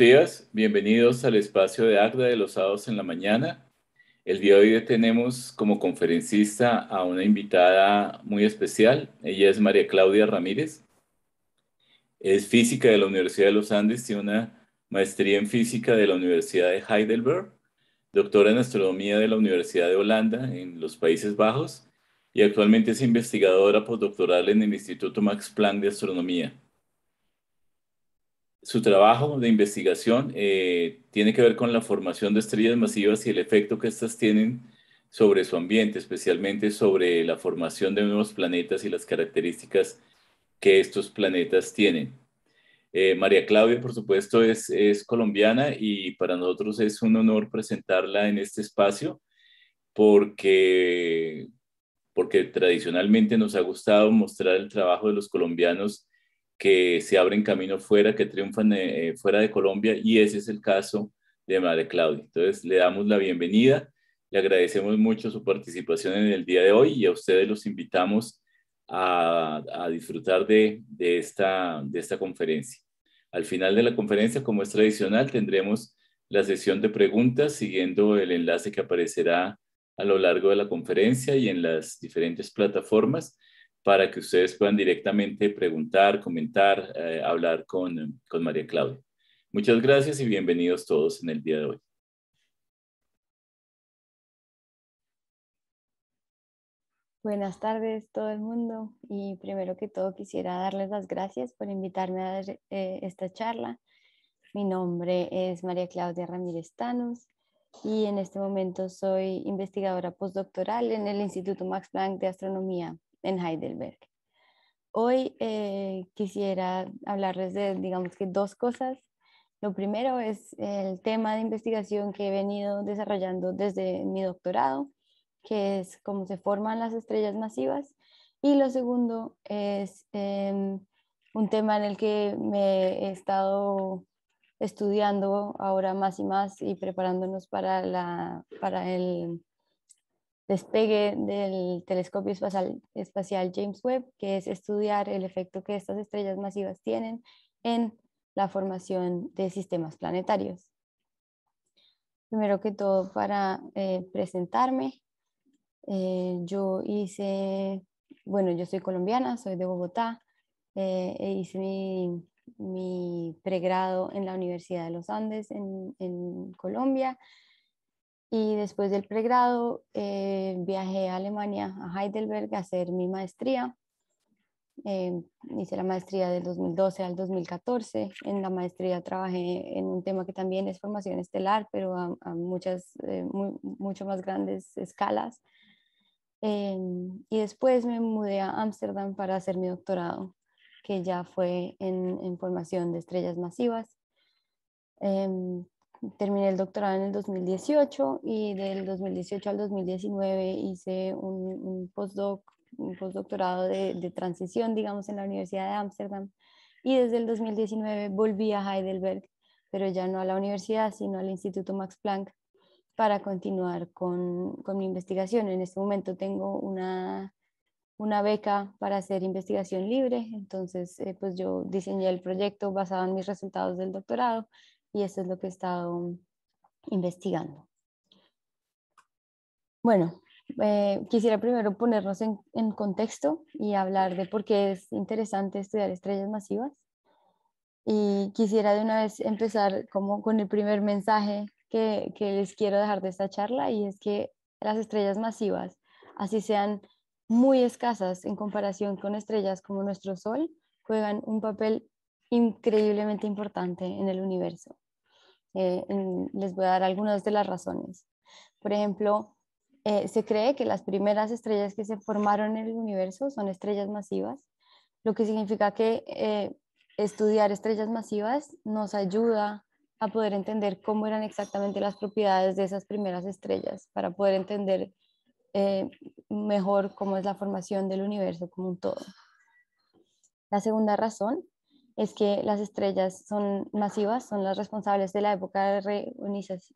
Buenos días, bienvenidos al espacio de Agda de los sábados en la mañana. El día de hoy tenemos como conferencista a una invitada muy especial. Ella es María Claudia Ramírez. Es física de la Universidad de los Andes, y una maestría en física de la Universidad de Heidelberg, doctora en astronomía de la Universidad de Holanda en los Países Bajos y actualmente es investigadora postdoctoral en el Instituto Max Planck de Astronomía. Su trabajo de investigación eh, tiene que ver con la formación de estrellas masivas y el efecto que estas tienen sobre su ambiente, especialmente sobre la formación de nuevos planetas y las características que estos planetas tienen. Eh, María Claudia, por supuesto, es, es, colombiana y para nosotros es un honor presentarla en este espacio porque, porque tradicionalmente nos ha gustado mostrar el trabajo de los colombianos que se abren camino fuera, que triunfan eh, fuera de Colombia y ese es el caso de Madre Claudia. Entonces le damos la bienvenida, le agradecemos mucho su participación en el día de hoy y a ustedes los invitamos a, disfrutar de, de esta conferencia. Al final de la conferencia, como es tradicional, tendremos la sesión de preguntas siguiendo el enlace que aparecerá a lo largo de la conferencia y en las diferentes plataformas para que ustedes puedan directamente preguntar, comentar, eh, hablar con, María Claudia. Muchas gracias y bienvenidos todos en el día de hoy. Buenas tardes todo el mundo y primero que todo quisiera darles las gracias por invitarme a dar eh, esta charla. Mi nombre es María Claudia Ramírez Tanos y en este momento soy investigadora postdoctoral en el Instituto Max Planck de Astronomía en Heidelberg. Hoy eh, quisiera hablarles de, digamos que, dos cosas. Lo primero es el tema de investigación que he venido desarrollando desde mi doctorado, que es cómo se forman las estrellas masivas. Y lo segundo es em, un tema en el que me he estado estudiando ahora más y más y preparándonos para, la, para el despegue del telescopio espacial, James Webb, que es estudiar el efecto que estas estrellas masivas tienen en la formación de sistemas planetarios. Primero que todo, para eh, presentarme, eh, yo hice, bueno, yo soy colombiana, soy de Bogotá, eh, e hice mi, pregrado en la Universidad de los Andes en Colombia. Y después del pregrado eh, viajé a Alemania, a Heidelberg, a hacer mi maestría. Eh, hice la maestría del 2012 al 2014. En la maestría trabajé en un tema que también es formación estelar, pero a, muchas, eh, mucho más grandes escalas. y después me mudé a Ámsterdam para hacer mi doctorado, que ya fue en, en formación de estrellas masivas terminé el doctorado en el 2018 y del 2018 al 2019 hice un, postdoc, un postdoctorado de, transición, digamos, en la Universidad de Ámsterdam. Y desde el 2019 volví a Heidelberg, pero ya no a la universidad, sino al Instituto Max Planck para continuar con, mi investigación. En este momento tengo una, beca para hacer investigación libre, entonces eh, pues yo diseñé el proyecto basado en mis resultados del doctorado y eso es lo que he estado investigando. Bueno, eh, quisiera primero ponernos en, contexto y hablar de por qué es interesante estudiar estrellas masivas. Y quisiera de una vez empezar como con el primer mensaje que, que les quiero dejar de esta charla y es que las estrellas masivas, así sean muy escasas en comparación con estrellas como nuestro Sol, juegan un papel increíblemente importante en el universo. Eh, les voy a dar algunas de las razones. Por ejemplo, eh, se cree que las primeras estrellas que se formaron en el universo son estrellas masivas, lo que significa que eh, estudiar estrellas masivas nos ayuda a poder entender cómo eran exactamente las propiedades de esas primeras estrellas, para poder entender mejor cómo es la formación del universo como un todo. La segunda razón es que las estrellas son masivas, son las responsables de la época de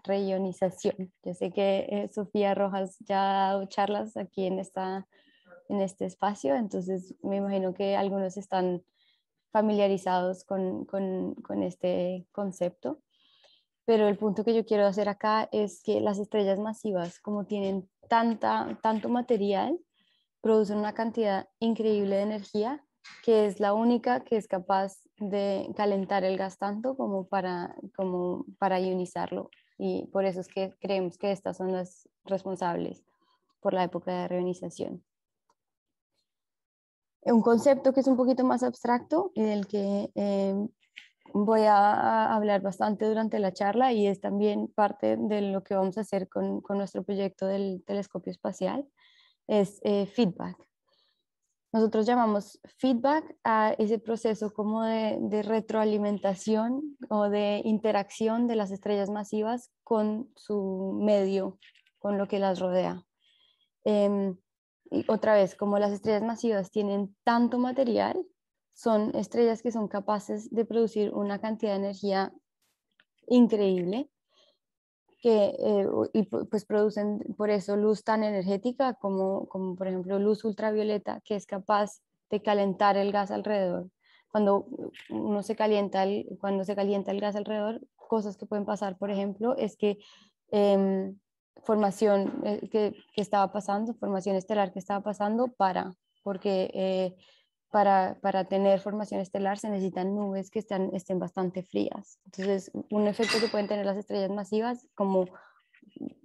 reionización. Yo sé que eh, Sofía Rojas ya ha dado charlas aquí en, esta, en este espacio, entonces me imagino que algunos están familiarizados con, este concepto. Pero el punto que yo quiero hacer acá es que las estrellas masivas, como tienen tanta, tanto material, producen una cantidad increíble de energía que es la única que es capaz de calentar el gas tanto como para, ionizarlo. Y por eso es que creemos que estas son las responsables por la época de ionización. Un concepto que es un poquito más abstracto y del que eh, voy a hablar bastante durante la charla y es también parte de lo que vamos a hacer con, nuestro proyecto del telescopio espacial, es eh, feedback. Nosotros llamamos feedback a ese proceso como de, retroalimentación o de interacción de las estrellas masivas con su medio, con lo que las rodea. Em, otra vez, como las estrellas masivas tienen tanto material, son estrellas que son capaces de producir una cantidad de energía increíble que eh, y pues producen por eso luz tan energética como, como por ejemplo luz ultravioleta que es capaz de calentar el gas alrededor. Cuando uno se calienta el, cuando se calienta el gas alrededor, cosas que pueden pasar, por ejemplo, es que em, formación eh, que, estaba pasando, formación estelar que estaba pasando, para, porque eh, para, tener formación estelar se necesitan nubes que están, estén bastante frías. Entonces, un efecto que pueden tener las estrellas masivas, como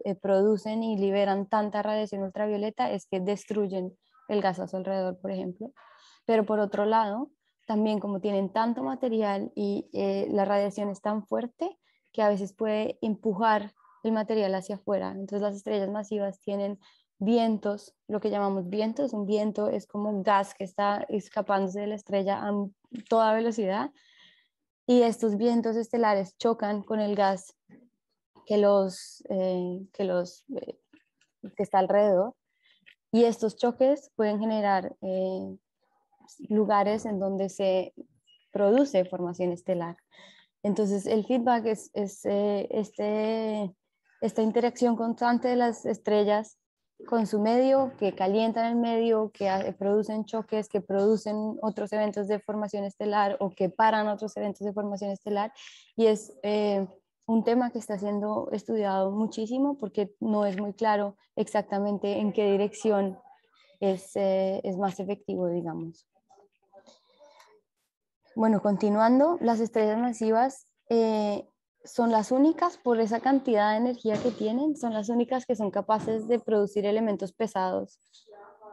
eh, producen y liberan tanta radiación ultravioleta, es que destruyen el gas a su alrededor, por ejemplo. Pero por otro lado, también como tienen tanto material y eh, la radiación es tan fuerte que a veces puede empujar el material hacia afuera. Entonces las estrellas masivas tienen vientos, lo que llamamos vientos. Un viento es como un gas que está escapándose de la estrella a toda velocidad y estos vientos estelares chocan con el gas que los eh, que los eh, que está alrededor y estos choques pueden generar eh, lugares en donde se produce formación estelar. Entonces el feedback es, es este, esta interacción constante de las estrellas con su medio, que calientan el medio, que ah, eh, producen choques, que producen otros eventos de formación estelar o que paran otros eventos de formación estelar. Y es eh, un tema que está siendo estudiado muchísimo porque no es muy claro exactamente en qué dirección es, eh, más efectivo, digamos. Bueno, continuando, las estrellas masivas son las únicas por esa cantidad de energía que tienen, son las únicas que son capaces de producir elementos pesados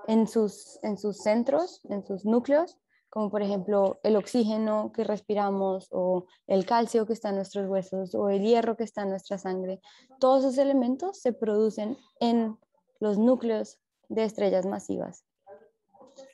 en sus, en sus centros, en sus núcleos, como por ejemplo el oxígeno que respiramos o el calcio que está en nuestros huesos o el hierro que está en nuestra sangre. Todos esos elementos se producen en los núcleos de estrellas masivas.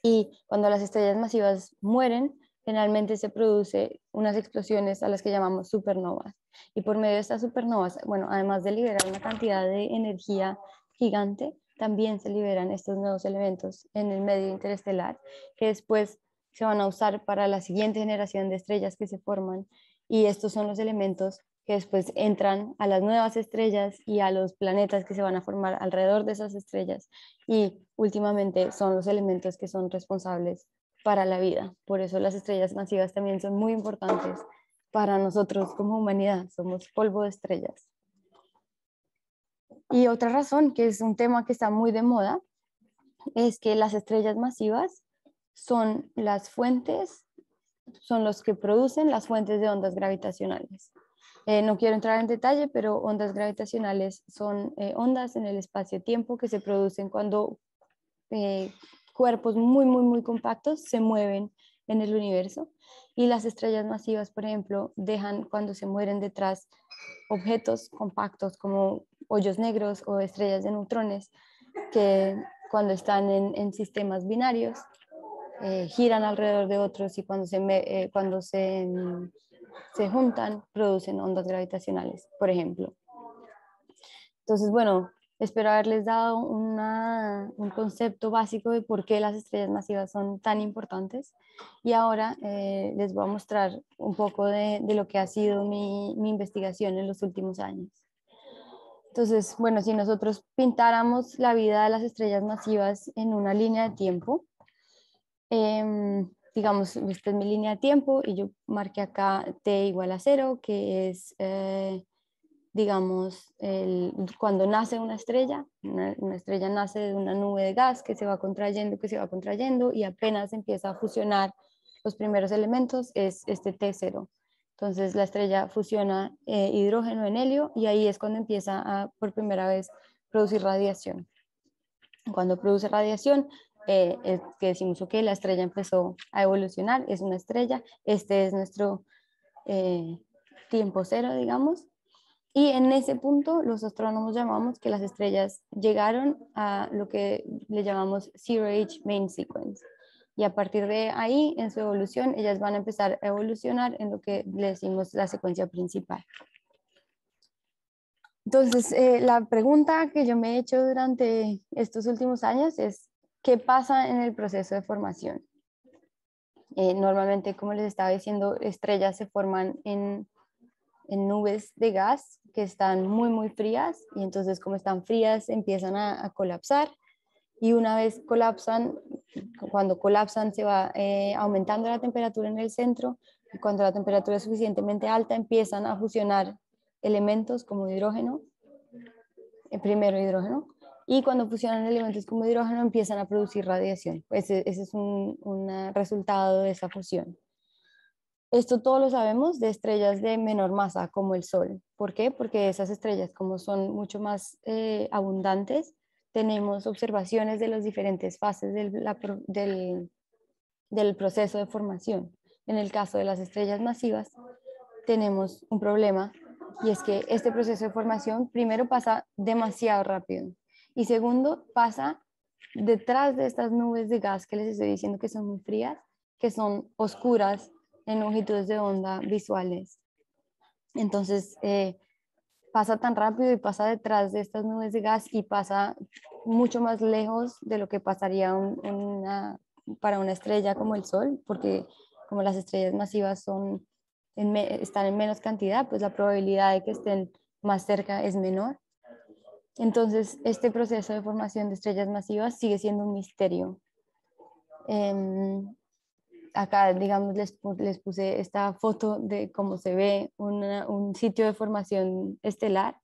Y cuando las estrellas masivas mueren, generalmente se produce unas explosiones a las que llamamos supernovas. Y por medio de estas supernovas, bueno, además de liberar una cantidad de energía gigante, también se liberan estos nuevos elementos en el medio interestelar que después se van a usar para la siguiente generación de estrellas que se forman y estos son los elementos que después entran a las nuevas estrellas y a los planetas que se van a formar alrededor de esas estrellas y últimamente son los elementos que son responsables para la vida. Por eso las estrellas masivas también son muy importantes para nosotros como humanidad, somos polvo de estrellas. Y otra razón, que es un tema que está muy de moda, es que las estrellas masivas son las fuentes, son los que producen las fuentes de ondas gravitacionales. Eh, no quiero entrar en detalle, pero ondas gravitacionales son eh, ondas en el espacio-tiempo que se producen cuando eh, cuerpos muy, muy, muy compactos se mueven en el universo y las estrellas masivas, por ejemplo, dejan cuando se mueren detrás objetos compactos como hoyos negros o estrellas de neutrones que cuando están en, sistemas binarios eh, giran alrededor de otros y cuando, se, eh, cuando se, mm, se juntan producen ondas gravitacionales, por ejemplo. Entonces, bueno, Espero haberles dado una, un concepto básico de por qué las estrellas masivas son tan importantes y ahora eh, les voy a mostrar un poco de, de lo que ha sido mi, mi, investigación en los últimos años. Entonces, bueno, si nosotros pintáramos la vida de las estrellas masivas en una línea de tiempo, em, digamos, esta es mi línea de tiempo y yo marqué acá t igual a cero, que es eh, digamos, cuando nace una estrella, una, estrella nace de una nube de gas que se va contrayendo, que se va contrayendo y apenas empieza a fusionar los primeros elementos, es este T0. Entonces la estrella fusiona eh, hidrógeno en helio y ahí es cuando empieza a, por primera vez, producir radiación. Cuando produce radiación, eh, que decimos, ok, la estrella empezó a evolucionar, es una estrella, este es nuestro eh, tiempo cero, digamos, y en ese punto los astrónomos llamamos que las estrellas llegaron a lo que le llamamos Zero Age Main Sequence. Y a partir de ahí, en su evolución, ellas van a empezar a evolucionar en lo que le decimos la secuencia principal. Entonces, eh, la pregunta que yo me he hecho durante estos últimos años es, ¿qué pasa en el proceso de formación? Eh, normalmente, como les estaba diciendo, estrellas se forman en en nubes de gas que están muy, muy frías y entonces como están frías empiezan a, colapsar y una vez colapsan, cuando colapsan se va eh, aumentando la temperatura en el centro y cuando la temperatura es suficientemente alta empiezan a fusionar elementos como hidrógeno, el eh, primero hidrógeno, y cuando fusionan elementos como hidrógeno empiezan a producir radiación. Ese, es un resultado de esa fusión. Esto todo lo sabemos de estrellas de menor masa, como el Sol. ¿Por qué? Porque esas estrellas, como son mucho más eh, abundantes, tenemos observaciones de las diferentes fases del, del proceso de formación. En el caso de las estrellas masivas, tenemos un problema y es que este proceso de formación, primero, pasa demasiado rápido y segundo, pasa detrás de estas nubes de gas que les estoy diciendo que son muy frías, que son oscuras, en longitudes de onda visuales. Entonces, eh, pasa tan rápido y pasa detrás de estas nubes de gas y pasa mucho más lejos de lo que pasaría una, para una estrella como el Sol, porque como las estrellas masivas son están en menos cantidad, pues la probabilidad de que estén más cerca es menor. Entonces, este proceso de formación de estrellas masivas sigue siendo un misterio. Em, acá, digamos, les, les, puse esta foto de cómo se ve un sitio de formación estelar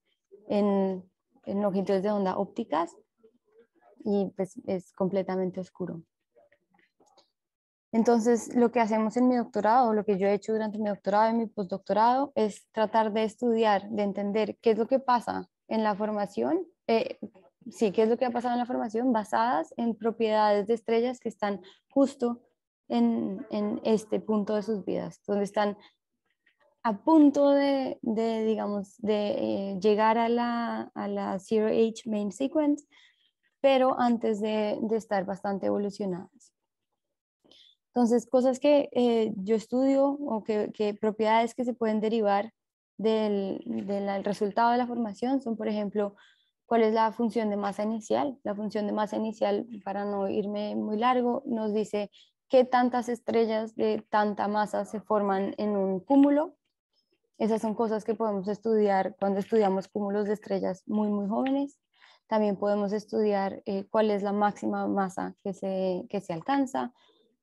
en, en longitudes de onda ópticas y pues es completamente oscuro. Entonces, lo que hacemos en mi doctorado, lo que yo he hecho durante mi doctorado y mi postdoctorado, es tratar de estudiar, de entender qué es lo que pasa en la formación, eh, sí, qué es lo que ha pasado en la formación, basadas en propiedades de estrellas que están justo en, este punto de sus vidas, donde están a punto de, digamos, de eh, llegar a la, a la Zero H Main Sequence, pero antes de, de estar bastante evolucionadas. Entonces, cosas que eh, yo estudio o que, que, propiedades que se pueden derivar del, del resultado de la formación son, por ejemplo, cuál es la función de masa inicial. La función de masa inicial, para no irme muy largo, nos dice qué tantas estrellas de tanta masa se forman en un cúmulo. Esas son cosas que podemos estudiar cuando estudiamos cúmulos de estrellas muy, muy jóvenes. También podemos estudiar eh, cuál es la máxima masa que se, alcanza.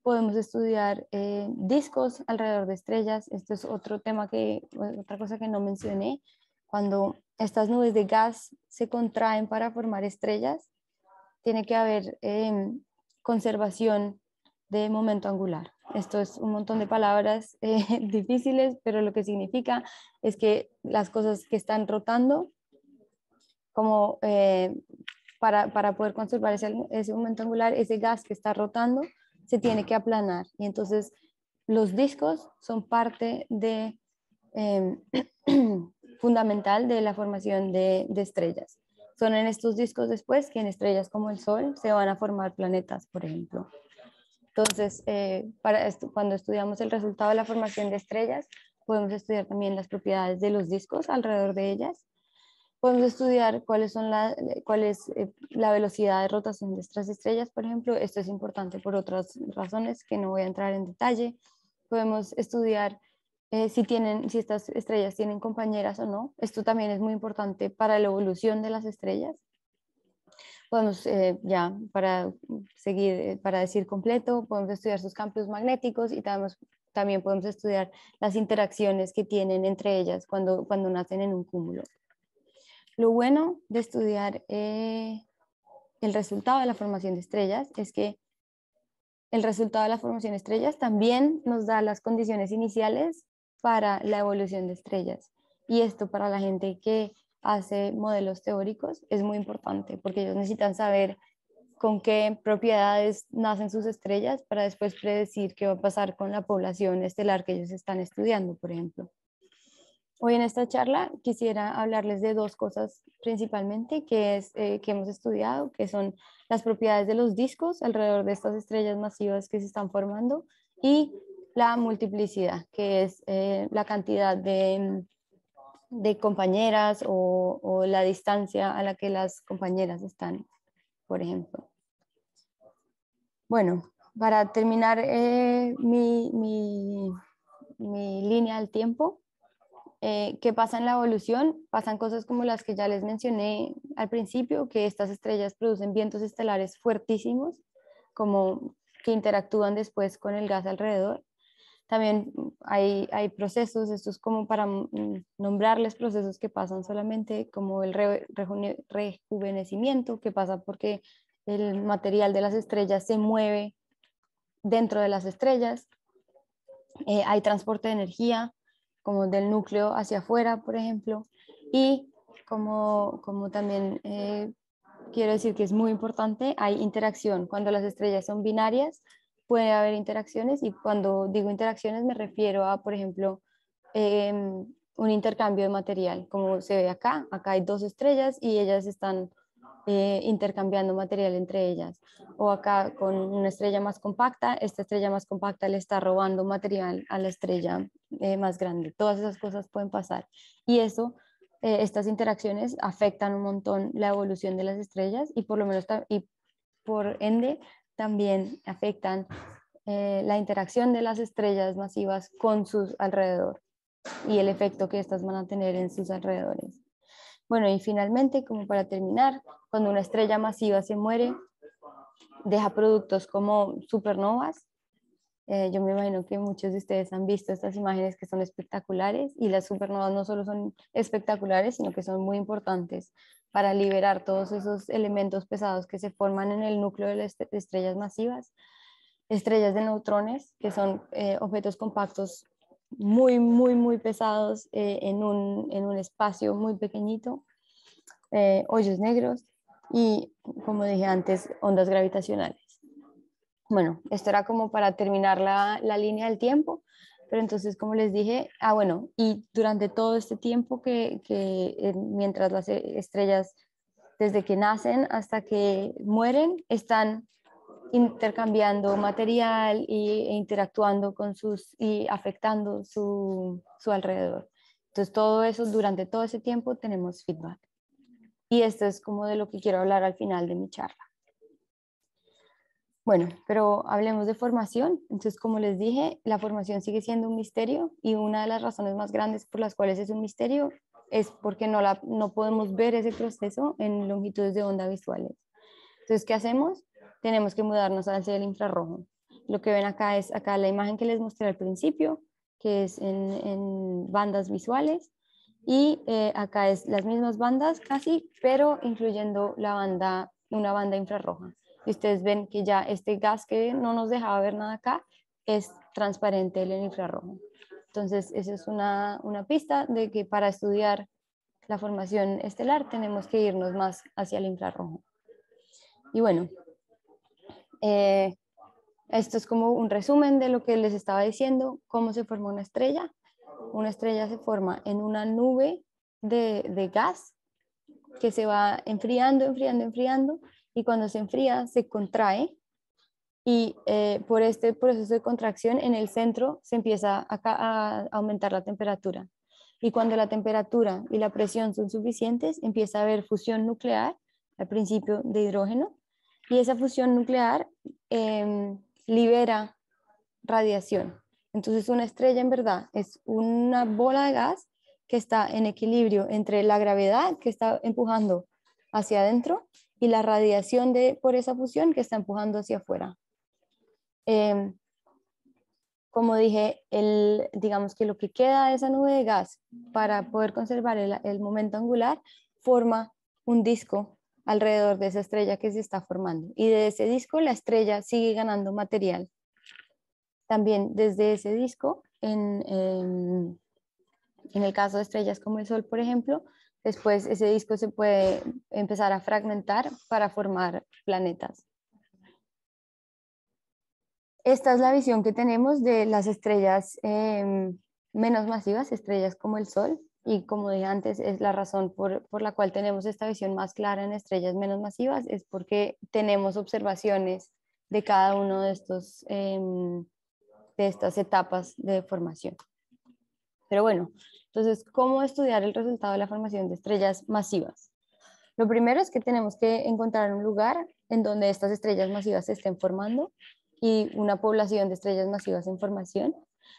Podemos estudiar eh, discos alrededor de estrellas. Esto es otro tema que, otra cosa que no mencioné. Cuando estas nubes de gas se contraen para formar estrellas, tiene que haber em, conservación de momento angular. Esto es un montón de palabras eh, difíciles, pero lo que significa es que las cosas que están rotando, como eh, para, poder conservar ese, momento angular, ese gas que está rotando, se tiene que aplanar. Y entonces los discos son parte de, em, fundamental de la formación de estrellas. Son en estos discos después que en estrellas como el Sol se van a formar planetas, por ejemplo. Entonces, eh, cuando estudiamos el resultado de la formación de estrellas, podemos estudiar también las propiedades de los discos alrededor de ellas. Podemos estudiar cuáles son cuál es eh, la velocidad de rotación de estas estrellas, por ejemplo. Esto es importante por otras razones que no voy a entrar en detalle. Podemos estudiar eh, si, tienen, si estas estrellas tienen compañeras o no. Esto también es muy importante para la evolución de las estrellas. Eh, ya para seguir, eh, para decir completo, podemos estudiar sus campos magnéticos y también, también podemos estudiar las interacciones que tienen entre ellas cuando, cuando nacen en un cúmulo. Lo bueno de estudiar eh, el resultado de la formación de estrellas es que el resultado de la formación de estrellas también nos da las condiciones iniciales para la evolución de estrellas. Y esto para la gente que hace modelos teóricos es muy importante porque ellos necesitan saber con qué propiedades nacen sus estrellas para después predecir qué va a pasar con la población estelar que ellos están estudiando, por ejemplo. Hoy en esta charla quisiera hablarles de dos cosas principalmente que, es, eh, que hemos estudiado, que son las propiedades de los discos alrededor de estas estrellas masivas que se están formando y la multiplicidad, que es eh, la cantidad de de compañeras o, la distancia a la que las compañeras están, por ejemplo. Bueno, para terminar eh, mi, mi, mi, línea al tiempo, eh, ¿qué pasa en la evolución? Pasan cosas como las que ya les mencioné al principio, que estas estrellas producen vientos estelares fuertísimos, como que interactúan después con el gas alrededor también mm, hay, procesos, esto es como para mm, mm, nombrarles procesos que pasan solamente, como el rejuvenecimiento, que pasa porque el material de las estrellas se mueve dentro de las estrellas. Eh, hay transporte de energía, como del núcleo hacia afuera, por ejemplo. Y como, también eh, quiero decir que es muy importante, hay interacción. Cuando las estrellas son binarias, puede haber interacciones y cuando digo interacciones me refiero a, por ejemplo, em, un intercambio de material, como se ve acá. Acá hay dos estrellas y ellas están eh, intercambiando material entre ellas. O acá con una estrella más compacta, esta estrella más compacta le está robando material a la estrella eh, más grande. Todas esas cosas pueden pasar. Y eso, eh, estas interacciones afectan un montón la evolución de las estrellas y por lo menos y por ende también afectan eh, la interacción de las estrellas masivas con sus alrededor y el efecto que éstas van a tener en sus alrededores. Bueno, y finalmente, como para terminar, cuando una estrella masiva se muere, deja productos como supernovas. Eh, yo me imagino que muchos de ustedes han visto estas imágenes que son espectaculares y las supernovas no solo son espectaculares, sino que son muy importantes para liberar todos esos elementos pesados que se forman en el núcleo de las estrellas masivas, estrellas de neutrones, que son eh, objetos compactos muy, muy, muy pesados eh, en, un, espacio muy pequeñito, eh, hoyos negros y, como dije antes, ondas gravitacionales. Bueno, esto era como para terminar la, la línea del tiempo. Pero entonces, como les dije, ah, bueno, y durante todo este tiempo que, eh, mientras las e, estrellas, desde que nacen hasta que mueren, están intercambiando material e interactuando con sus y afectando su, su alrededor. Entonces, todo eso, durante todo ese tiempo tenemos feedback. Y esto es como de lo que quiero hablar al final de mi charla. Bueno, pero hablemos de formación. Entonces, como les dije, la formación sigue siendo un misterio y una de las razones más grandes por las cuales es un misterio es porque no, la, no podemos ver ese proceso en longitudes de onda visuales. Entonces, ¿qué hacemos? Tenemos que mudarnos hacia el infrarrojo. Lo que ven acá es acá la imagen que les mostré al principio, que es en, bandas visuales. Y eh, acá es las mismas bandas casi, pero incluyendo la banda, una banda infrarroja. Y ustedes ven que ya este gas que no nos dejaba ver nada acá es transparente en el infrarrojo. Entonces, esa es una, pista de que para estudiar la formación estelar tenemos que irnos más hacia el infrarrojo. Y bueno, eh, esto es como un resumen de lo que les estaba diciendo, cómo se forma una estrella. Una estrella se forma en una nube de gas que se va enfriando, enfriando, enfriando y cuando se enfría se contrae y eh, por este proceso de contracción en el centro se empieza a, aumentar la temperatura. Y cuando la temperatura y la presión son suficientes, empieza a haber fusión nuclear al principio de hidrógeno y esa fusión nuclear em, libera radiación. Entonces una estrella en verdad es una bola de gas que está en equilibrio entre la gravedad que está empujando hacia adentro y la radiación de, por esa fusión que está empujando hacia afuera. Em, como dije, el, digamos que lo que queda de esa nube de gas para poder conservar el, momento angular forma un disco alrededor de esa estrella que se está formando. Y de ese disco la estrella sigue ganando material. También desde ese disco, en, em, en, el caso de estrellas como el Sol, por ejemplo, Después ese disco se puede empezar a fragmentar para formar planetas. Esta es la visión que tenemos de las estrellas em, menos masivas, estrellas como el Sol, y como dije antes, es la razón por, la cual tenemos esta visión más clara en estrellas menos masivas, es porque tenemos observaciones de cada uno de, estos, em, de estas etapas de formación. Pero bueno, entonces, ¿cómo estudiar el resultado de la formación de estrellas masivas? Lo primero es que tenemos que encontrar un lugar en donde estas estrellas masivas se estén formando y una población de estrellas masivas en formación.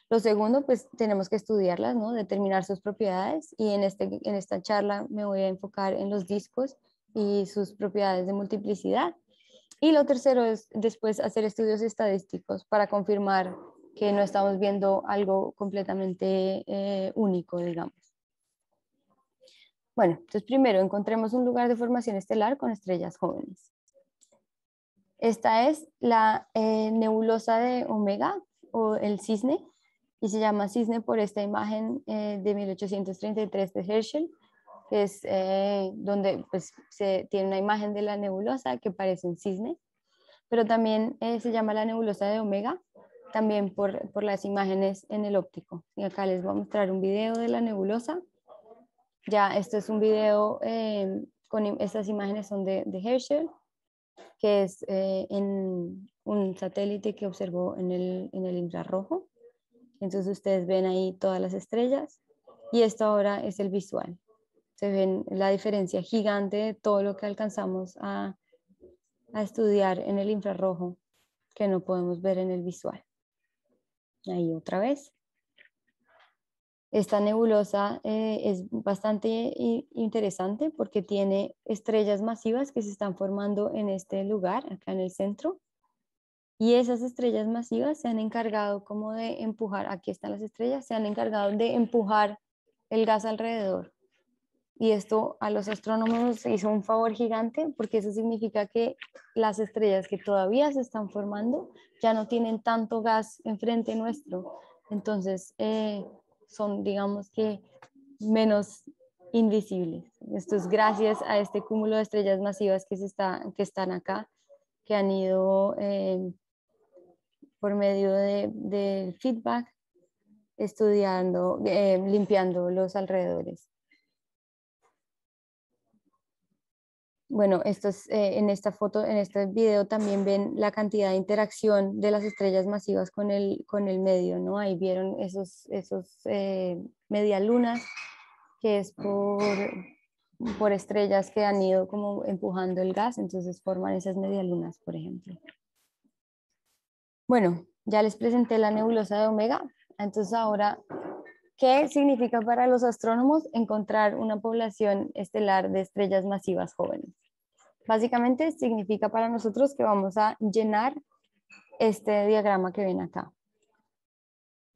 Lo segundo, pues tenemos que estudiarlas, ¿no? determinar sus propiedades y en, este, en esta charla me voy a enfocar en los discos y sus propiedades de multiplicidad. Y lo tercero es después hacer estudios estadísticos para confirmar que no estamos viendo algo completamente eh, único, digamos. Bueno, entonces primero encontremos un lugar de formación estelar con estrellas jóvenes. Esta es la eh, nebulosa de Omega o el cisne y se llama cisne por esta imagen eh, de 1833 de Herschel, que es donde pues, se tiene una imagen de la nebulosa que parece un cisne, pero también se llama la nebulosa de Omega también por, las imágenes en el óptico. Y acá les voy a mostrar un video de la nebulosa. Ya, esto es un video, eh, con estas imágenes son de, Herschel, que es eh, en un satélite que observó en el, infrarrojo. Entonces ustedes ven ahí todas las estrellas y esto ahora es el visual. Se ven la diferencia gigante de todo lo que alcanzamos a estudiar en el infrarrojo que no podemos ver en el visual ahí otra vez. Esta nebulosa eh, es bastante interesante porque tiene estrellas masivas que se están formando en este lugar, acá en el centro. Y esas estrellas masivas se han encargado como de empujar, aquí están las estrellas, se han encargado de empujar el gas alrededor. Y esto a los astrónomos hizo un favor gigante porque eso significa que las estrellas que todavía se están formando ya no tienen tanto gas enfrente nuestro. Entonces eh, son, digamos que, menos invisibles. Esto es gracias a este cúmulo de estrellas masivas que, se está, que están acá, que han ido eh, por medio del feedback estudiando, eh, limpiando los alrededores. Bueno, eh, en esta foto, en este video también ven la cantidad de interacción de las estrellas masivas con el, con el medio, ¿no? Ahí vieron esos, esos eh, medialunas, que es mm. por, por estrellas que han ido como empujando el gas, entonces forman esas medialunas, por ejemplo. Bueno, ya les presenté la nebulosa de Omega, entonces ahora, ¿qué significa para los astrónomos encontrar una población estelar de estrellas masivas jóvenes? Básicamente significa para nosotros que vamos a llenar este diagrama que viene acá.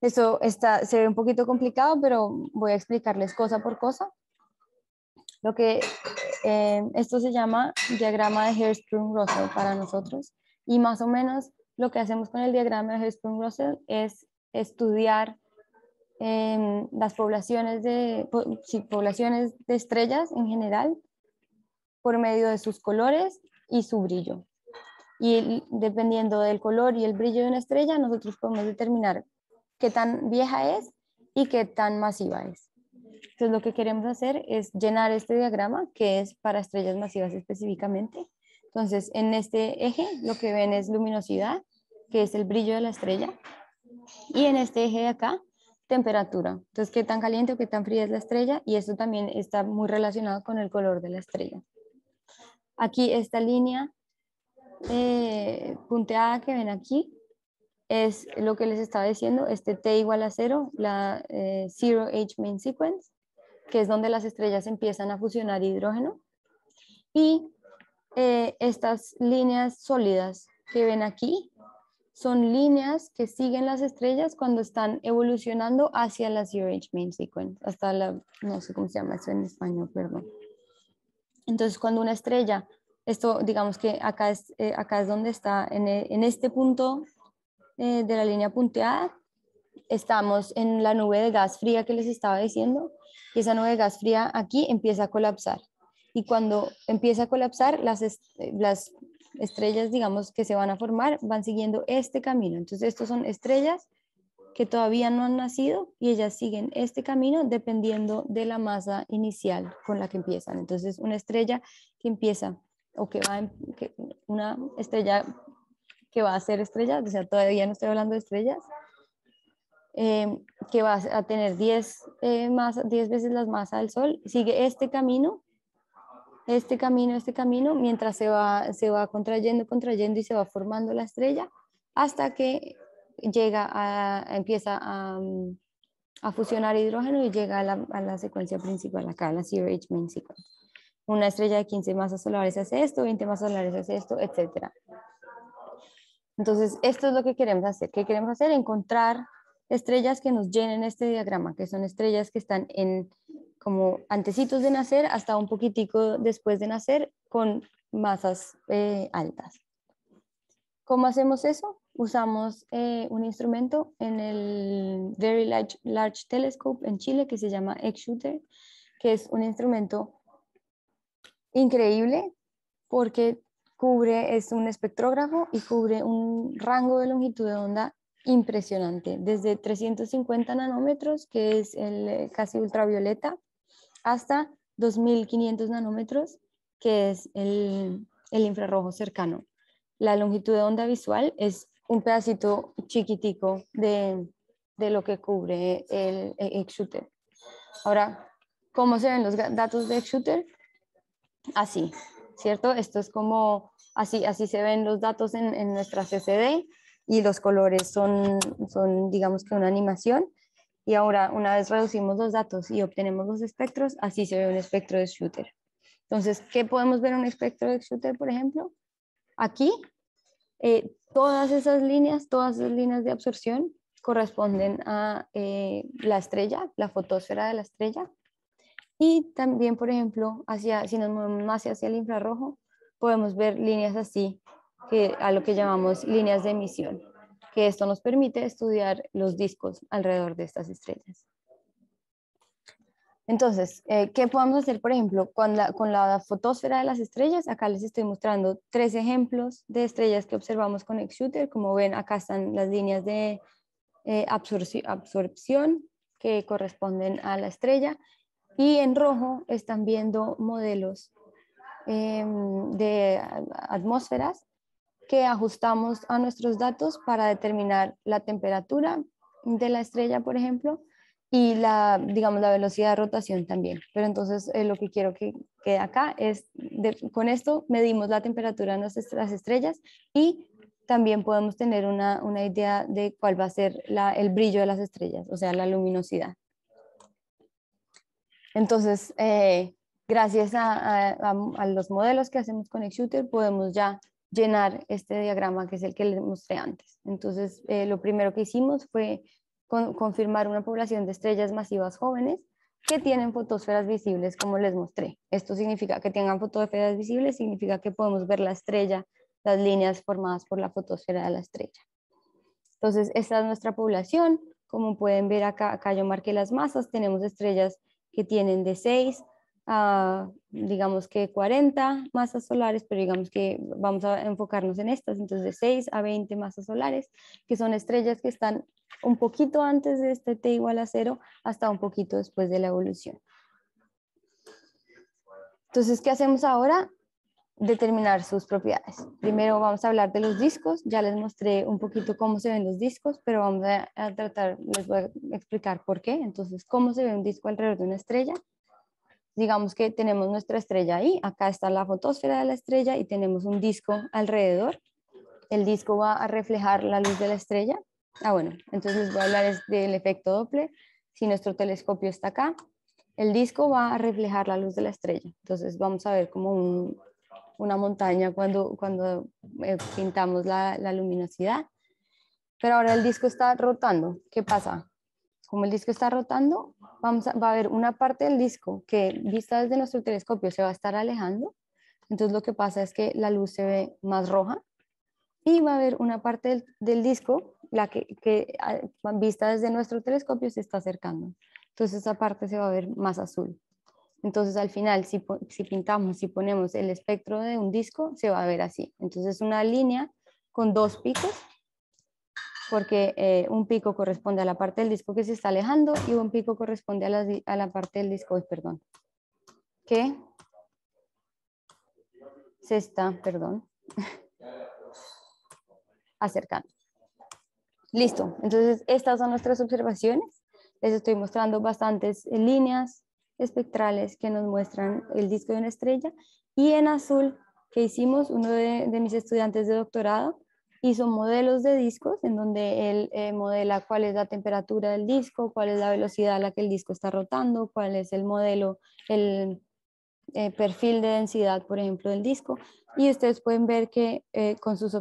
Eso está, se ve un poquito complicado, pero voy a explicarles cosa por cosa. Lo que eh, esto se llama diagrama de hertzsprung russell para nosotros. Y más o menos lo que hacemos con el diagrama de hertzsprung russell es estudiar em, las poblaciones de, poblaciones de estrellas en general por medio de sus colores y su brillo. Y dependiendo del color y el brillo de una estrella, nosotros podemos determinar qué tan vieja es y qué tan masiva es. Entonces lo que queremos hacer es llenar este diagrama que es para estrellas masivas específicamente. Entonces en este eje lo que ven es luminosidad, que es el brillo de la estrella. Y en este eje de acá, temperatura. Entonces qué tan caliente o qué tan fría es la estrella y esto también está muy relacionado con el color de la estrella. Aquí esta línea eh, punteada que ven aquí es lo que les estaba diciendo, este T igual a cero, la eh, Zero H Main Sequence, que es donde las estrellas empiezan a fusionar hidrógeno. Y eh, estas líneas sólidas que ven aquí son líneas que siguen las estrellas cuando están evolucionando hacia la Zero H Main Sequence, hasta la, no sé cómo se llama eso en español, perdón. Entonces, cuando una estrella, esto digamos que acá es, eh, acá es donde está, en, eh, este punto eh, de la línea punteada, estamos en la nube de gas fría que les estaba diciendo, y esa nube de gas fría aquí empieza a colapsar. Y cuando empieza a colapsar, las, las estrellas, digamos, que se van a formar, van siguiendo este camino. Entonces, estos son estrellas que todavía no han nacido y ellas siguen este camino dependiendo de la masa inicial con la que empiezan. Entonces, una estrella que empieza o que va, una estrella que va a ser estrella, o sea, todavía no estoy hablando de estrellas, eh, que va a tener 10, eh, veces la masa del Sol, sigue este camino, este camino, este camino, mientras se va, se va contrayendo, contrayendo y se va formando la estrella hasta que llega a, empieza mm, a, fusionar hidrógeno y llega a la, a la, secuencia principal, acá, la CRH main sequence. Una estrella de 15 masas solares hace esto, 20 masas solares hace esto, etc. Entonces, esto es lo que queremos hacer. ¿Qué queremos hacer? Encontrar estrellas que nos llenen este diagrama, que son estrellas que están en como antecitos de nacer hasta un poquitico después de nacer con masas eh, altas. ¿Cómo hacemos eso? usamos eh, un instrumento en el Very Large, Telescope en Chile que se llama X-Shooter, que es un instrumento increíble porque cubre, es un espectrógrafo y cubre un rango de longitud de onda impresionante, desde 350 nanómetros, que es el eh, casi ultravioleta, hasta 2500 nanómetros, que es el, el infrarrojo cercano. La longitud de onda visual es un pedacito chiquitico de, lo que cubre el, el shooter Ahora, ¿cómo se ven los datos de X-Shooter? Así, ¿cierto? Esto es como, así, así se ven los datos en, nuestra CCD y los colores son, son, digamos que una animación. Y ahora, una vez reducimos los datos y obtenemos los espectros, así se ve un espectro de shooter. Entonces, ¿qué podemos ver en un espectro de shooter, por ejemplo? Aquí eh, todas esas líneas, todas las líneas de absorción corresponden a eh, la estrella, la fotosfera de la estrella. Y también, por ejemplo, hacia, si nos movemos más hacia el infrarrojo, podemos ver líneas así, que, a lo que llamamos líneas de emisión, que esto nos permite estudiar los discos alrededor de estas estrellas. Entonces, eh, ¿qué podemos hacer, por ejemplo, con la, con fotosfera de las estrellas? Acá les estoy mostrando tres ejemplos de estrellas que observamos con X-Shooter. Como ven, acá están las líneas de eh, absorción que corresponden a la estrella. Y en rojo están viendo modelos eh, de atmósferas que ajustamos a nuestros datos para determinar la temperatura de la estrella, por ejemplo, y la, digamos, la velocidad de rotación también. Pero entonces eh, lo que quiero que quede acá es, con esto medimos la temperatura de las estrellas y también podemos tener una, una idea de cuál va a ser la, el brillo de las estrellas, o sea, la luminosidad. Entonces, eh, gracias a, los modelos que hacemos con X-Shooter, podemos ya llenar este diagrama que es el que les mostré antes. Entonces, eh, lo primero que hicimos fue confirmar una población de estrellas masivas jóvenes que tienen fotosferas visibles, como les mostré. Esto significa que tengan fotosferas visibles, significa que podemos ver la estrella, las líneas formadas por la fotosfera de la estrella. Entonces, esta es nuestra población. Como pueden ver acá, acá yo marqué las masas, tenemos estrellas que tienen de 6 a, digamos que 40 masas solares, pero digamos que vamos a enfocarnos en estas, entonces de 6 a 20 masas solares, que son estrellas que están un poquito antes de este t igual a cero hasta un poquito después de la evolución. Entonces, ¿qué hacemos ahora? Determinar sus propiedades. Primero vamos a hablar de los discos. Ya les mostré un poquito cómo se ven los discos, pero vamos a, tratar, les voy a explicar por qué. Entonces, ¿cómo se ve un disco alrededor de una estrella? Digamos que tenemos nuestra estrella ahí. Acá está la fotosfera de la estrella y tenemos un disco alrededor. El disco va a reflejar la luz de la estrella Ah, bueno, entonces les voy a hablar del efecto doble, Si nuestro telescopio está acá, el disco va a reflejar la luz de la estrella. Entonces vamos a ver como una montaña cuando, cuando eh, pintamos la, luminosidad. Pero ahora el disco está rotando. ¿Qué pasa? Como el disco está rotando, vamos va a haber una parte del disco que vista desde nuestro telescopio se va a estar alejando. Entonces lo que pasa es que la luz se ve más roja y va a haber una parte del disco la que, ah, vista desde nuestro telescopio se está acercando. Entonces esa parte se va a ver más azul. Entonces al final, si, pintamos, si ponemos el espectro de un disco, se va a ver así. Entonces una línea con dos picos, porque eh, un pico corresponde a la parte del disco que se está alejando y un pico corresponde a la, a la parte del disco, perdón, que se está, perdón, acercando. Listo, entonces estas son nuestras observaciones. Les estoy mostrando bastantes eh, líneas espectrales que nos muestran el disco de una estrella y en azul que hicimos, uno de, mis estudiantes de doctorado hizo modelos de discos en donde él eh, modela cuál es la temperatura del disco, cuál es la velocidad a la que el disco está rotando, cuál es el modelo, el eh, perfil de densidad, por ejemplo, del disco. Y ustedes pueden ver que eh, con sus,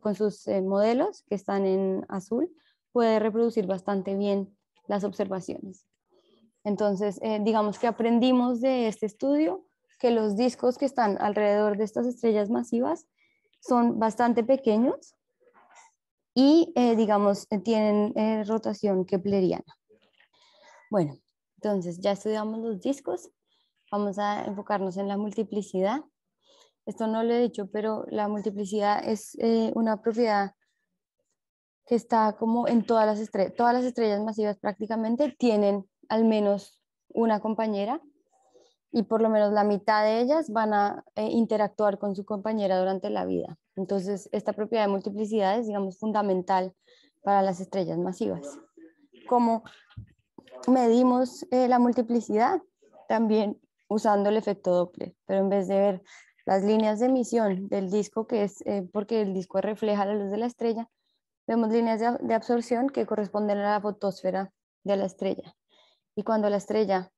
con sus eh, modelos, que están en azul, puede reproducir bastante bien las observaciones. Entonces, digamos que aprendimos de este estudio que los discos que están alrededor de estas estrellas masivas son bastante pequeños y, digamos, tienen rotación kepleriana. Bueno, entonces ya estudiamos los discos, Vamos a enfocarnos en la multiplicidad. Esto no lo he dicho, pero la multiplicidad es eh, una propiedad que está como en todas las estrellas. Todas las estrellas masivas prácticamente tienen al menos una compañera y por lo menos la mitad de ellas van a eh, interactuar con su compañera durante la vida. Entonces, esta propiedad de multiplicidad es, digamos, fundamental para las estrellas masivas. ¿Cómo medimos eh, la multiplicidad, también usando el efecto Doppler, pero en vez de ver las líneas de emisión del disco, que es eh, porque el disco refleja la luz de la estrella, vemos líneas de, absorción que corresponden a la fotosfera de la estrella. Y cuando la estrella,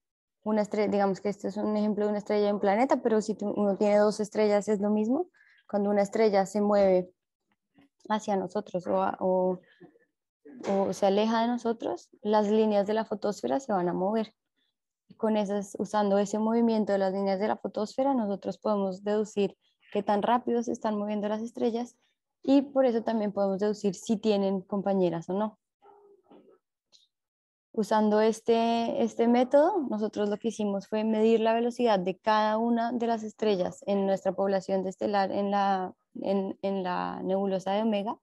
una estrella, digamos que este es un ejemplo de una estrella en planeta, pero si uno tiene dos estrellas es lo mismo, cuando una estrella se mueve hacia nosotros o, o se aleja de nosotros, las líneas de la fotosfera se van a mover con esas, usando ese movimiento de las líneas de la fotosfera, nosotros podemos deducir qué tan rápido se están moviendo las estrellas y por eso también podemos deducir si tienen compañeras o no. Usando este, este método, nosotros lo que hicimos fue medir la velocidad de cada una de las estrellas en nuestra población de estelar en la, en la nebulosa de Omega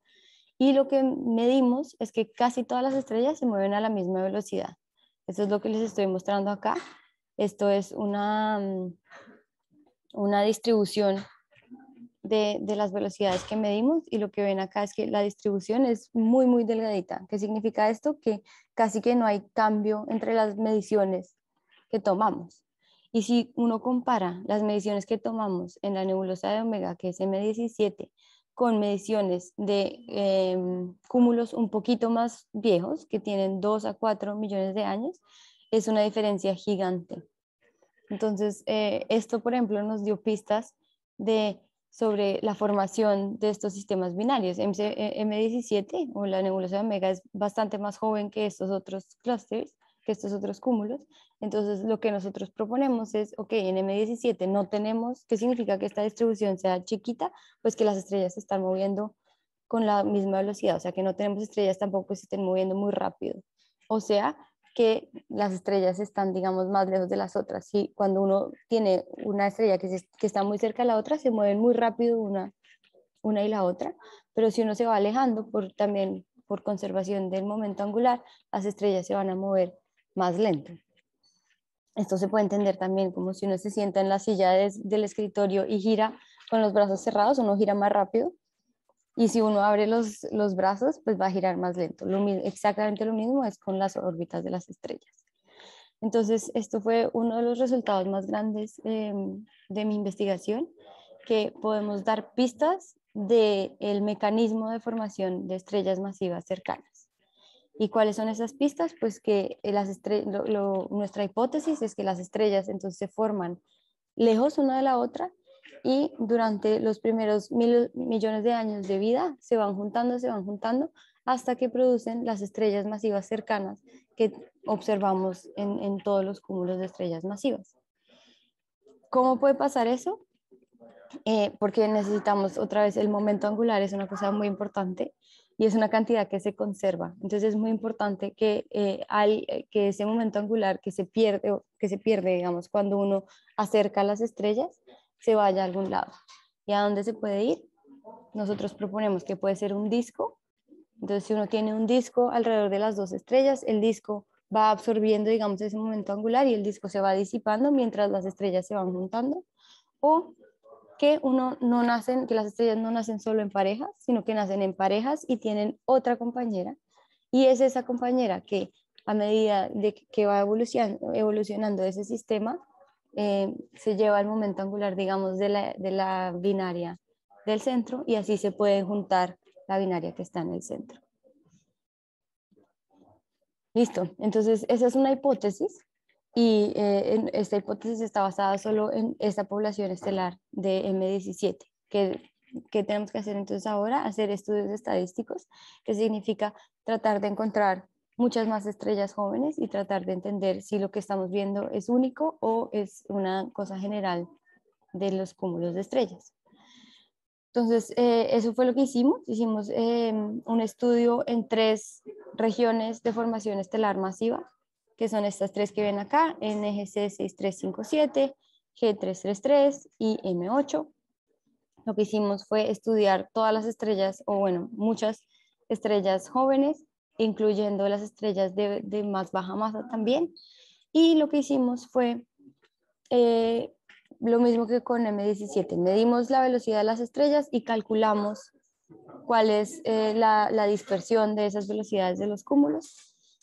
y lo que medimos es que casi todas las estrellas se mueven a la misma velocidad. Esto es lo que les estoy mostrando acá. Esto es una, una distribución de, de, las velocidades que medimos y lo que ven acá es que la distribución es muy, muy delgadita. ¿Qué significa esto? Que casi que no hay cambio entre las mediciones que tomamos. Y si uno compara las mediciones que tomamos en la nebulosa de Omega, que es M17, con mediciones de em, cúmulos un poquito más viejos, que tienen 2 a 4 millones de años, es una diferencia gigante. Entonces, eh, esto, por ejemplo, nos dio pistas sobre la formación de estos sistemas binarios. M17 eh, o la nebulosa de Omega es bastante más joven que estos otros clústeres, que estos otros cúmulos. Entonces, lo que nosotros proponemos es, ok, en M17 no tenemos, ¿qué significa que esta distribución sea chiquita? Pues que las estrellas se están moviendo con la misma velocidad, o sea, que no tenemos estrellas tampoco que se estén moviendo muy rápido. O sea, que las estrellas están, digamos, más lejos de las otras. Y cuando uno tiene una estrella que, está muy cerca de la otra, se mueven muy rápido una, una y la otra, pero si uno se va alejando por, también por conservación del momento angular, las estrellas se van a mover más lento. Esto se puede entender también como si uno se sienta en la silla del escritorio y gira con los brazos cerrados, uno gira más rápido. Y si uno abre los, los brazos, pues va a girar más lento. exactamente lo mismo es con las órbitas de las estrellas. Entonces, esto fue uno de los resultados más grandes em, de mi investigación, que podemos dar pistas del mecanismo de formación de estrellas masivas cercanas. ¿Y cuáles son esas pistas? Pues que las nuestra hipótesis es que las estrellas entonces se forman lejos una de la otra y durante los primeros mil millones de años de vida se van juntando, se van juntando hasta que producen las estrellas masivas cercanas que observamos en, todos los cúmulos de estrellas masivas. ¿Cómo puede pasar eso? Eh, porque necesitamos otra vez el momento angular, es una cosa muy importante y es una cantidad que se conserva. Entonces es muy importante que, eh, eh, que ese momento angular que se, pierde, que se pierde, digamos, cuando uno acerca las estrellas, se vaya a algún lado. ¿Y a dónde se puede ir? Nosotros proponemos que puede ser un disco. Entonces si uno tiene un disco alrededor de las dos estrellas, el disco va absorbiendo, digamos, ese momento angular y el disco se va disipando mientras las estrellas se van juntando. O que uno no nacen, que las estrellas no nacen solo en parejas, sino que nacen en parejas y tienen otra compañera. Y es esa compañera que a medida de que va evolucionando, ese sistema, eh, se lleva el momento angular, digamos, de la, de la binaria del centro y así se puede juntar la binaria que está en el centro. Listo, entonces esa es una hipótesis y eh, esta hipótesis está basada solo en esta población estelar de M17. ¿Qué, tenemos que hacer entonces ahora? Hacer estudios estadísticos, que significa tratar de encontrar muchas más estrellas jóvenes y tratar de entender si lo que estamos viendo es único o es una cosa general de los cúmulos de estrellas. Entonces, eh, eso fue lo que hicimos. Hicimos em, un estudio en tres regiones de formación estelar masiva, que son estas tres que ven acá, NGC6357, G333 y M8. Lo que hicimos fue estudiar todas las estrellas, o bueno, muchas estrellas jóvenes, incluyendo las estrellas de, de más baja masa también. Y lo que hicimos fue eh, lo mismo que con M17, medimos la velocidad de las estrellas y calculamos cuál es eh, la, la dispersión de esas velocidades de los cúmulos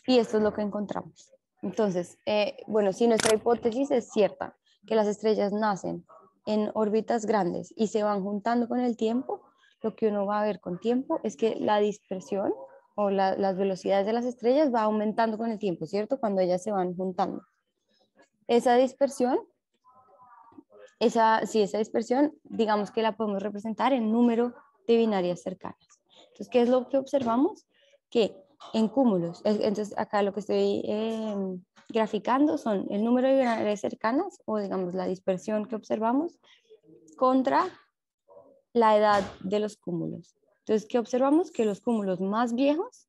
y esto es lo que encontramos. Entonces, eh, bueno, si nuestra hipótesis es cierta, que las estrellas nacen en órbitas grandes y se van juntando con el tiempo, lo que uno va a ver con tiempo es que la dispersión o las velocidades de las estrellas va aumentando con el tiempo, ¿cierto? Cuando ellas se van juntando. Esa dispersión, esa, sí, esa dispersión, digamos que la podemos representar en número de binarias cercanas. Entonces, ¿qué es lo que observamos? Que en cúmulos. Entonces, acá lo que estoy em, graficando son el número de granadas cercanas o, digamos, la dispersión que observamos contra la edad de los cúmulos. Entonces, ¿qué observamos? Que los cúmulos más viejos,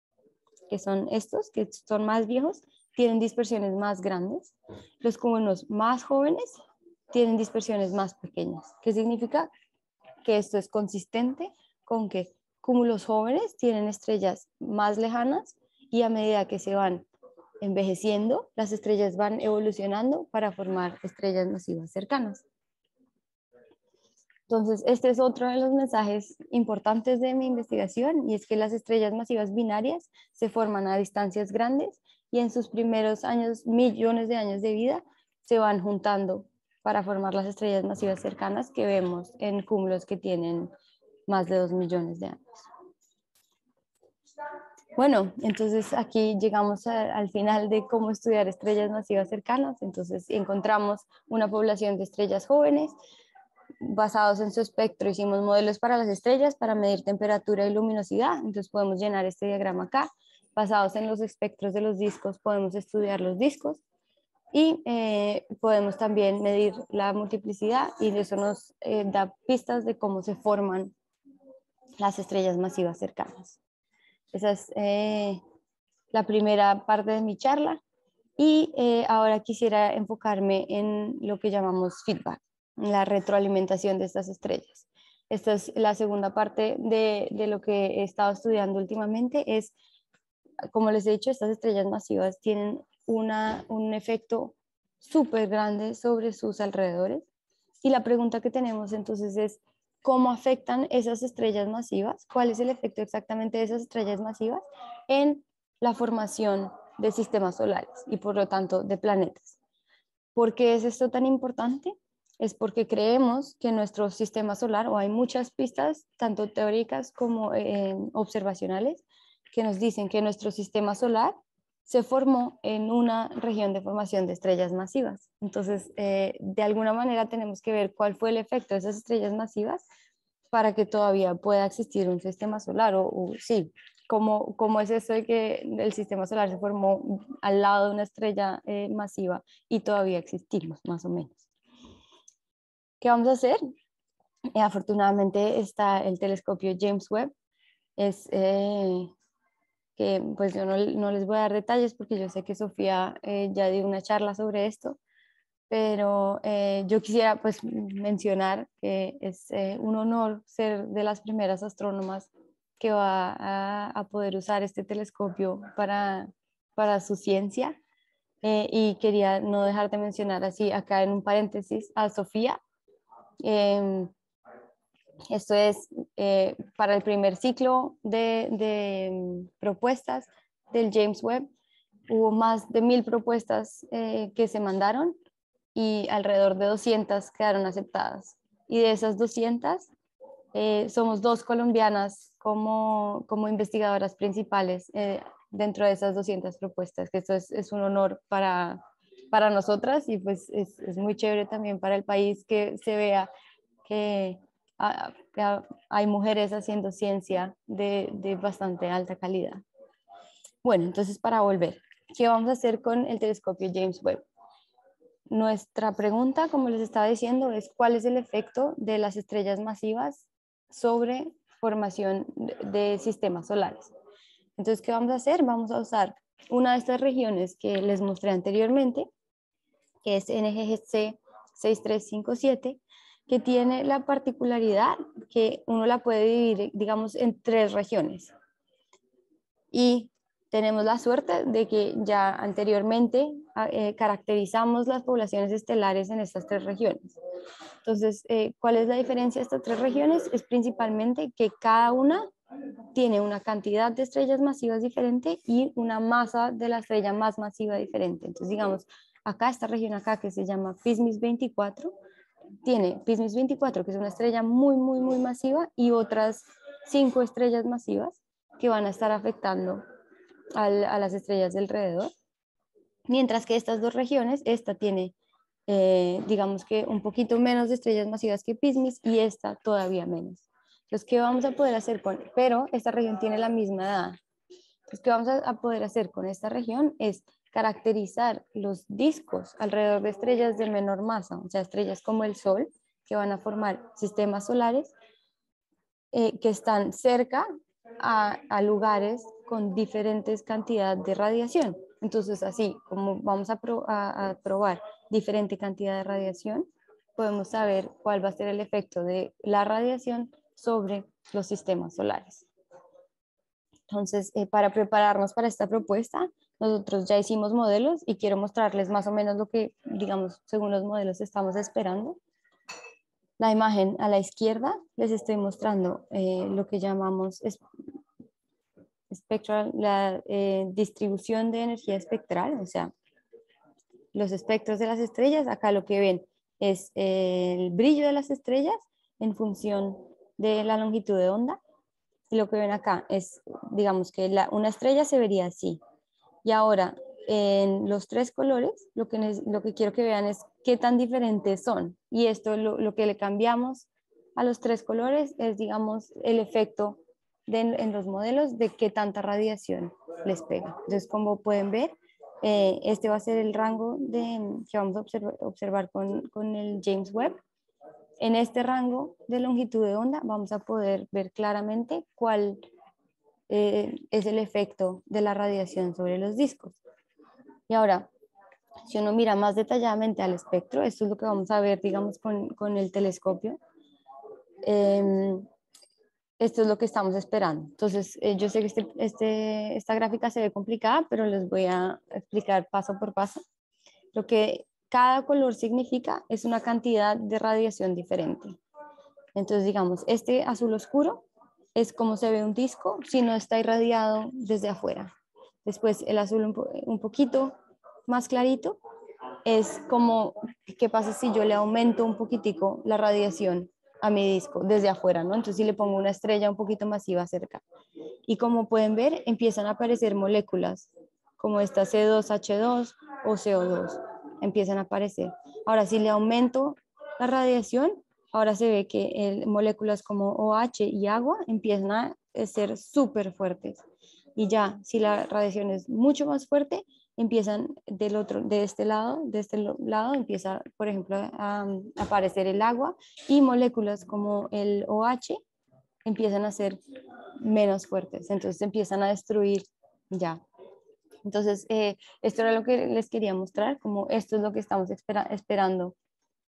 que son estos, que son más viejos, tienen dispersiones más grandes. Los cúmulos más jóvenes tienen dispersiones más pequeñas. ¿Qué significa? Que esto es consistente con que cúmulos jóvenes tienen estrellas más lejanas y a medida que se van envejeciendo, las estrellas van evolucionando para formar estrellas masivas cercanas. Entonces, este es otro de los mensajes importantes de mi investigación y es que las estrellas masivas binarias se forman a distancias grandes y en sus primeros años, millones de años de vida, se van juntando para formar las estrellas masivas cercanas que vemos en cúmulos que tienen más de 2 millones de años. Bueno, entonces aquí llegamos al final de cómo estudiar estrellas masivas cercanas. Entonces encontramos una población de estrellas jóvenes. Basados en su espectro hicimos modelos para las estrellas para medir temperatura y luminosidad. Entonces podemos llenar este diagrama acá. Basados en los espectros de los discos podemos estudiar los discos y eh, podemos también medir la multiplicidad y eso nos eh, da pistas de cómo se forman las estrellas masivas cercanas. Esa es eh, la primera parte de mi charla y eh, ahora quisiera enfocarme en lo que llamamos feedback, la retroalimentación de estas estrellas. Esta es la segunda parte de, lo que he estado estudiando últimamente, es, como les he dicho, estas estrellas masivas tienen una, un efecto súper grande sobre sus alrededores y la pregunta que tenemos entonces es, cómo afectan esas estrellas masivas, cuál es el efecto exactamente de esas estrellas masivas en la formación de sistemas solares y por lo tanto de planetas. ¿Por qué es esto tan importante? Es porque creemos que nuestro sistema solar, o hay muchas pistas, tanto teóricas como eh, observacionales, que nos dicen que nuestro sistema solar se formó en una región de formación de estrellas masivas. Entonces, eh, de alguna manera tenemos que ver cuál fue el efecto de esas estrellas masivas para que todavía pueda existir un sistema solar o, sí, como es eso de que el sistema solar se formó al lado de una estrella eh, masiva y todavía existimos, más o menos? ¿Qué vamos a hacer? Eh, afortunadamente está el telescopio James Webb, es pues yo no, les voy a dar detalles porque yo sé que Sofía eh, ya dio una charla sobre esto, pero eh, yo quisiera pues mencionar que es eh, un honor ser de las primeras astrónomas que va a, poder usar este telescopio para, para su ciencia. y quería no dejar de mencionar así acá en un paréntesis a Sofía, em, esto es eh, para el primer ciclo de, mm, propuestas del James Webb. Hubo más de mil propuestas eh, que se mandaron y alrededor de 200 quedaron aceptadas. Y de esas 200, eh, somos dos colombianas como, investigadoras principales dentro de esas 200 propuestas, que esto es, un honor para, para nosotras y pues es, es muy chévere también para el país que se vea que hay mujeres haciendo ciencia de, bastante alta calidad. Bueno, entonces para volver, ¿qué vamos a hacer con el telescopio James Webb? Nuestra pregunta, como les estaba diciendo, es cuál es el efecto de las estrellas masivas sobre formación de sistemas solares. Entonces, ¿qué vamos a hacer? Vamos a usar una de estas regiones que les mostré anteriormente, que es NGC 6357, que tiene la particularidad que uno la puede dividir, digamos, en tres regiones. Y tenemos la suerte de que ya anteriormente ah, eh, caracterizamos las poblaciones estelares en estas tres regiones. Entonces, eh, ¿cuál es la diferencia de estas tres regiones? Es principalmente que cada una tiene una cantidad de estrellas masivas diferente y una masa de la estrella más masiva diferente. Entonces, digamos, acá esta región acá que se llama Pismis 24 tiene Pismis 24, que es una estrella muy, muy, muy masiva, y otras cinco estrellas masivas que van a estar afectando a las estrellas de alrededor. Mientras que estas dos regiones, esta tiene, eh, digamos que un poquito menos de estrellas masivas que Pismis, y esta todavía menos. Entonces, ¿qué vamos a poder hacer con? Pero esta región tiene la misma edad. Entonces, ¿qué vamos a, a poder hacer con esta región? Es caracterizar los discos alrededor de estrellas de menor masa, o sea, estrellas como el Sol, que van a formar sistemas solares eh, que están cerca a, lugares con diferentes cantidades de radiación. Entonces, así como vamos a, probar diferente cantidad de radiación, podemos saber cuál va a ser el efecto de la radiación sobre los sistemas solares. Entonces, eh, para prepararnos para esta propuesta, nosotros ya hicimos modelos y quiero mostrarles más o menos lo que, digamos, según los modelos estamos esperando. La imagen a la izquierda les estoy mostrando eh, lo que llamamos espectral, la eh, distribución de energía espectral, o sea, los espectros de las estrellas. Acá lo que ven es eh, el brillo de las estrellas en función de la longitud de onda. Y lo que ven acá es, digamos que una estrella se vería así, y ahora, en los tres colores, lo que, lo que quiero que vean es qué tan diferentes son. Y esto, lo, lo que le cambiamos a los tres colores es, digamos, el efecto en los modelos de qué tanta radiación les pega. Entonces, como pueden ver, eh, este va a ser el rango de, que vamos a observar con, con el James Webb. En este rango de longitud de onda vamos a poder ver claramente cuál eh, es el efecto de la radiación sobre los discos. Y ahora, si uno mira más detalladamente al espectro, esto es lo que vamos a ver, digamos, con, el telescopio, em, esto es lo que estamos esperando. Entonces, eh, yo sé que este, este, esta gráfica se ve complicada, pero les voy a explicar paso por paso. Lo que cada color significa es una cantidad de radiación diferente. Entonces, digamos, este azul oscuro es como se ve un disco si no está irradiado desde afuera. Después el azul un, poquito más clarito es como, ¿qué pasa si yo le aumento un poquitico la radiación a mi disco desde afuera? ¿no? Entonces si le pongo una estrella un poquito masiva cerca. Y como pueden ver, empiezan a aparecer moléculas como esta C2H2 o CO2, empiezan a aparecer. Ahora, si le aumento la radiación, ahora se ve que moléculas como OH y agua empiezan a eh, ser súper fuertes. Y ya, si la radiación es mucho más fuerte, empiezan del otro, de este lado, de este lado empieza, por ejemplo, a, aparecer el agua y moléculas como el OH empiezan a ser menos fuertes, entonces empiezan a destruir ya. Entonces, eh, esto era lo que les quería mostrar, como esto es lo que estamos esperando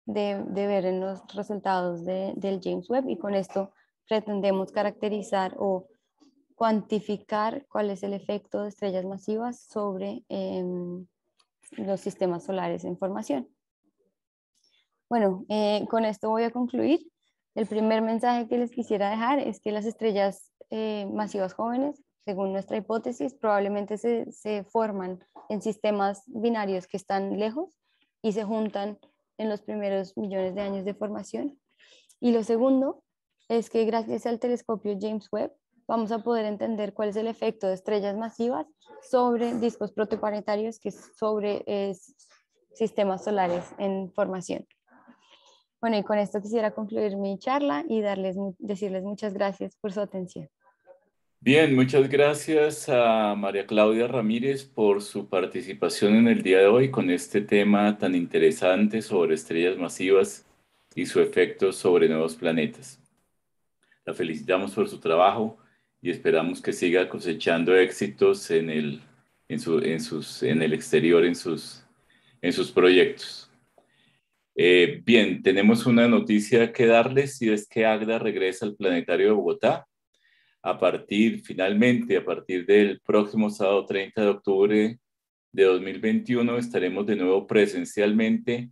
de, ver en los resultados del James Webb y con esto pretendemos caracterizar o cuantificar cuál es el efecto de estrellas masivas sobre em, los sistemas solares en formación. Bueno, eh, con esto voy a concluir. El primer mensaje que les quisiera dejar es que las estrellas eh, masivas jóvenes, según nuestra hipótesis, probablemente se, se, forman en sistemas binarios que están lejos y se juntan en los primeros millones de años de formación. Y lo segundo es que gracias al telescopio James Webb vamos a poder entender cuál es el efecto de estrellas masivas sobre discos protoplanetarios, que sobre sistemas solares en formación. Bueno, y con esto quisiera concluir mi charla y darles, decirles muchas gracias por su atención. Bien, muchas gracias a María Claudia Ramírez por su participación en el día de hoy con este tema tan interesante sobre estrellas masivas y su efecto sobre nuevos planetas. La felicitamos por su trabajo y esperamos que siga cosechando éxitos en el, en sus, en el exterior, en sus, en sus proyectos. Eh, bien, tenemos una noticia que darles y es que Agda regresa al Planetario de Bogotá a partir, finalmente, a partir del próximo sábado 30 de octubre de 2021, estaremos de nuevo presencialmente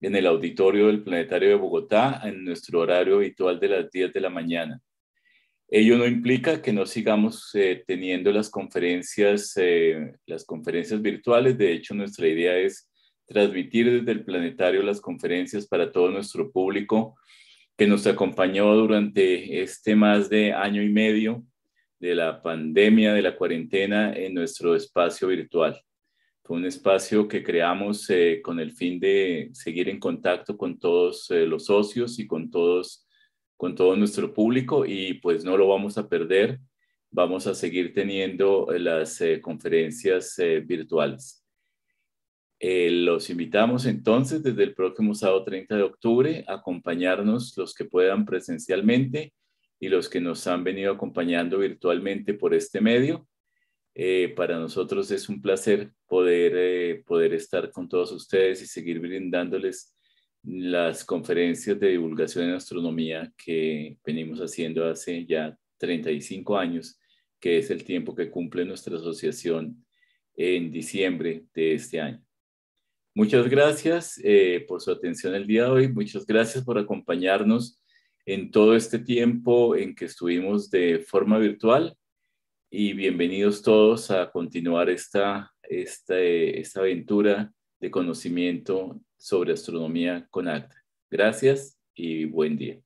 en el auditorio del Planetario de Bogotá en nuestro horario habitual de las 10 de la mañana. Ello no implica que no sigamos eh, teniendo las conferencias, eh, las conferencias virtuales. De hecho, nuestra idea es transmitir desde el planetario las conferencias para todo nuestro público que nos acompañó durante este más de año y medio de la pandemia, de la cuarentena en nuestro espacio virtual. Fue un espacio que creamos eh, con el fin de seguir en contacto con todos eh, los socios y con todos con todo nuestro público y pues no lo vamos a perder. Vamos a seguir teniendo eh, las conferencias virtuales. Eh, los invitamos entonces desde el próximo sábado 30 de octubre a acompañarnos los que puedan presencialmente y los que nos han venido acompañando virtualmente por este medio. Eh, para nosotros es un placer poder, eh, poder estar con todos ustedes y seguir brindándoles las conferencias de divulgación en astronomía que venimos haciendo hace ya 35 años, que es el tiempo que cumple nuestra asociación en diciembre de este año. Muchas gracias eh, por su atención el día de hoy. Muchas gracias por acompañarnos en todo este tiempo en que estuvimos de forma virtual y bienvenidos todos a continuar esta, esta aventura de conocimiento sobre astronomía con ACTA. Gracias y buen día.